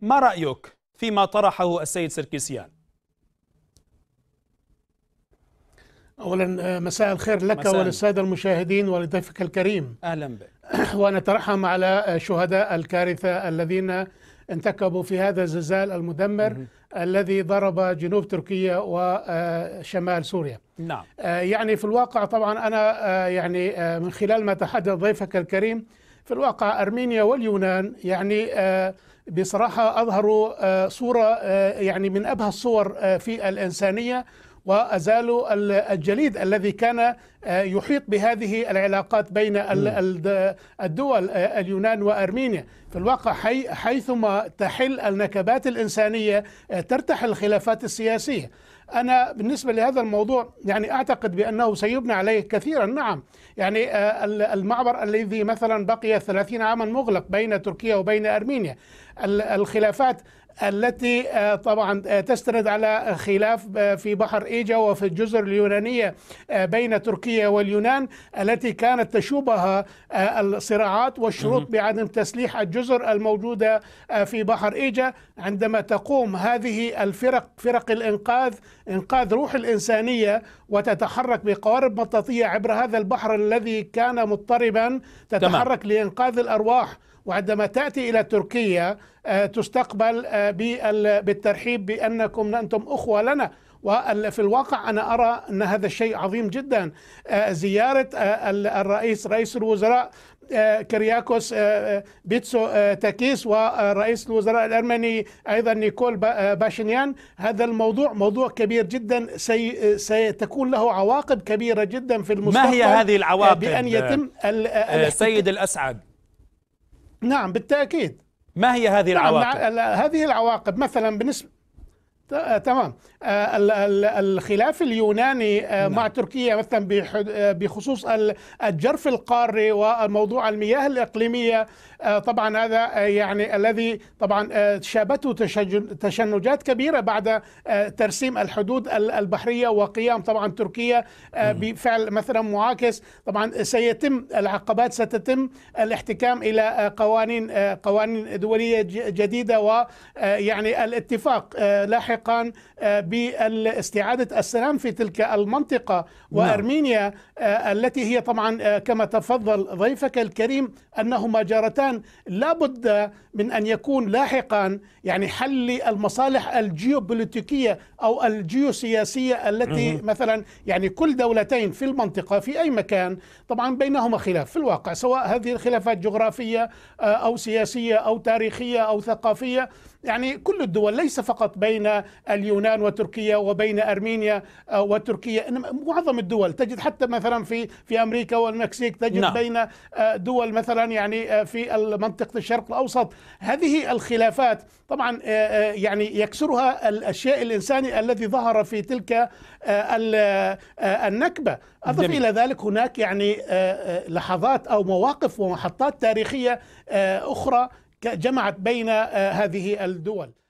ما رأيك فيما طرحه السيد سركيسيان؟ اولا آه، مساء الخير لك مساء. وللساده المشاهدين ولضيفك الكريم اهلا بك ونترحم على شهداء الكارثه الذين انتكبوا في هذا الزلزال المدمر مم. الذي ضرب جنوب تركيا وشمال آه، سوريا نعم آه، يعني في الواقع طبعا انا يعني من خلال ما تحدث ضيفك الكريم في الواقع أرمينيا واليونان يعني آه، بصراحة أظهروا آه، صورة آه، يعني من أبهى الصور في الإنسانية وازالوا الجليد الذي كان آه، يحيط بهذه العلاقات بين الدول آه، اليونان وارمينيا في الواقع حي حيثما تحل النكبات الانسانيه آه، ترتحل الخلافات السياسيه انا بالنسبه لهذا الموضوع يعني اعتقد بانه سيبنى عليه كثيرا نعم يعني المعبر الذي مثلا بقي 30 عاما مغلق بين تركيا وبين ارمينيا الخلافات التي آه، طبعا آه، تستند على خلاف آه، في بحر إيجا وفي الجزر اليونانية بين تركيا واليونان التي كانت تشوبها الصراعات والشروط بعدم تسليح الجزر الموجودة في بحر إيجا عندما تقوم هذه الفرق فرق الإنقاذ إنقاذ روح الإنسانية وتتحرك بقوارب مطاطية عبر هذا البحر الذي كان مضطربا تتحرك لإنقاذ الأرواح وعندما تأتي إلى تركيا آه، تستقبل آه، بالترحيب بأنكم أنتم أخوة لنا وفي الواقع أنا أرى أن هذا الشيء عظيم جدا آه، زيارة الرئيس رئيس الوزراء كرياكوس بيتسو تاكيس ورئيس الوزراء الأرمني أيضا نيكول باشنيان هذا الموضوع موضوع كبير جدا سي ستكون له عواقب كبيرة جدا في المستقبل ما هي هذه العواقب بأن يتم السيد الأسعد نعم بالتأكيد ما هي هذه نعم العواقب؟ هذه العواقب مثلا بالنسبة آه، تمام آه، الخلاف اليوناني آه، نعم. مع تركيا مثلا بخصوص الجرف القاري وموضوع المياه الاقليميه طبعا هذا يعني الذي طبعا شابته تشنجات كبيره بعد ترسيم الحدود البحريه وقيام طبعا تركيا بفعل مثلا معاكس طبعا سيتم العقبات ستتم الاحتكام الى قوانين قوانين دوليه جديده ويعني الاتفاق لاحقا لاحقا آه، باستعادة السلام في تلك المنطقة نعم. وأرمينيا آه، التي هي طبعا آه، كما تفضل ضيفك الكريم أنهما جارتان لابد من أن يكون لاحقا يعني حل المصالح الجيوبوليتيكية أو الجيوسياسية التي مثلا يعني كل دولتين في المنطقة في أي مكان طبعا بينهما خلاف في الواقع سواء هذه الخلافات جغرافية أو سياسية أو تاريخية أو ثقافية يعني كل الدول ليس فقط بين اليونان وتركيا وبين أرمينيا آه، وتركيا معظم الدول تجد حتى مثلا في في أمريكا والمكسيك تجد نعم. بين آه، دول مثلا يعني آه، في منطقة الشرق الأوسط هذه الخلافات طبعا يعني يكسرها الشيء الإنساني الذي ظهر في تلك النكبة أضف جميل. إلى ذلك هناك يعني لحظات أو مواقف ومحطات تاريخية أخرى جمعت بين هذه الدول